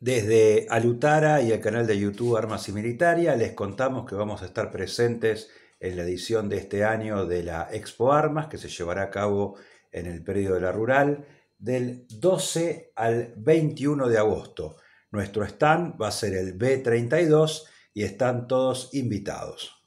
Desde Alutara y el canal de YouTube Armas y Militaria les contamos que vamos a estar presentes en la edición de este año de la Expo Armas que se llevará a cabo en el periodo de la Rural del 12 al 21 de agosto. Nuestro stand va a ser el B32 y están todos invitados.